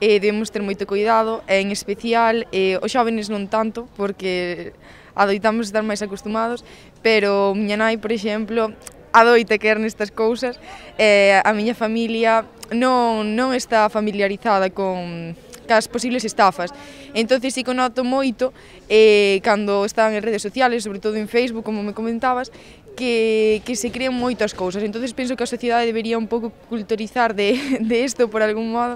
e debemos ter moito cuidado, e en especial e, os xóvenes non tanto, porque adoitamos estar máis acostumados, pero miña nai, por exemplo, adoita quer nestas cousas, e a miña familia non, non está familiarizada con, cas posibles estafas. Entón, si que noto moito eh, cando están en redes sociales, sobre todo en Facebook, como me comentabas, que, que se crean moitas cousas. Entón, penso que a sociedade debería un pouco culturizar de, de esto por algún modo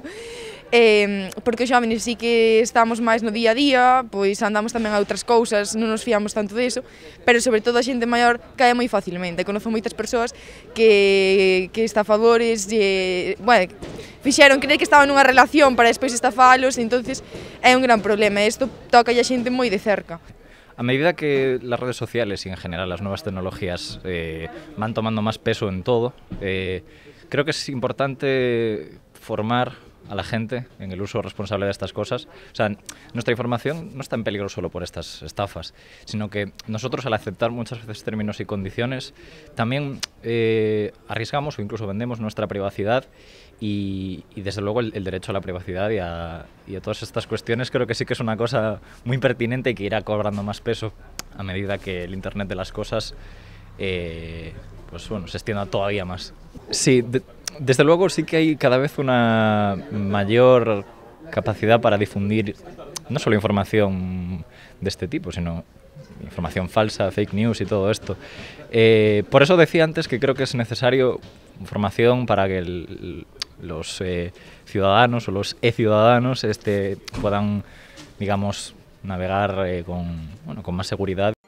eh, porque os xóvenes sí que estamos máis no día a día, pois andamos tamén a outras cousas, non nos fiamos tanto deso, pero sobre todo a xente maior cae moi facilmente. Conozo moitas persoas que, que estafadores, e, bueno, fixeron creer que estaban nunha relación para despois estafalos, entonces é un gran problema, isto toca a xente moi de cerca. A medida que las redes sociales y en general las nuevas tecnologías eh, van tomando más peso en todo, eh, creo que es importante formar a la gente en el uso responsable de estas cosas. O sea, nuestra información no está en peligro solo por estas estafas, sino que nosotros al aceptar muchas veces términos y condiciones, también eh, arriesgamos o incluso vendemos nuestra privacidad y, desde luego el, derecho a la privacidad y a, todas estas cuestiones creo que sí que es una cosa muy pertinente y que irá cobrando más peso a medida que el Internet de las cosas... Eh, pues bueno, se extienda todavía más. Sí, desde luego sí que hay cada vez una mayor capacidad para difundir no solo información de este tipo, sino información falsa, fake news y todo esto. Eh, por eso decía antes que creo que es necesario información para que los eh, ciudadanos o los e-ciudadanos este, puedan, digamos, navegar eh, con, bueno, con más seguridad.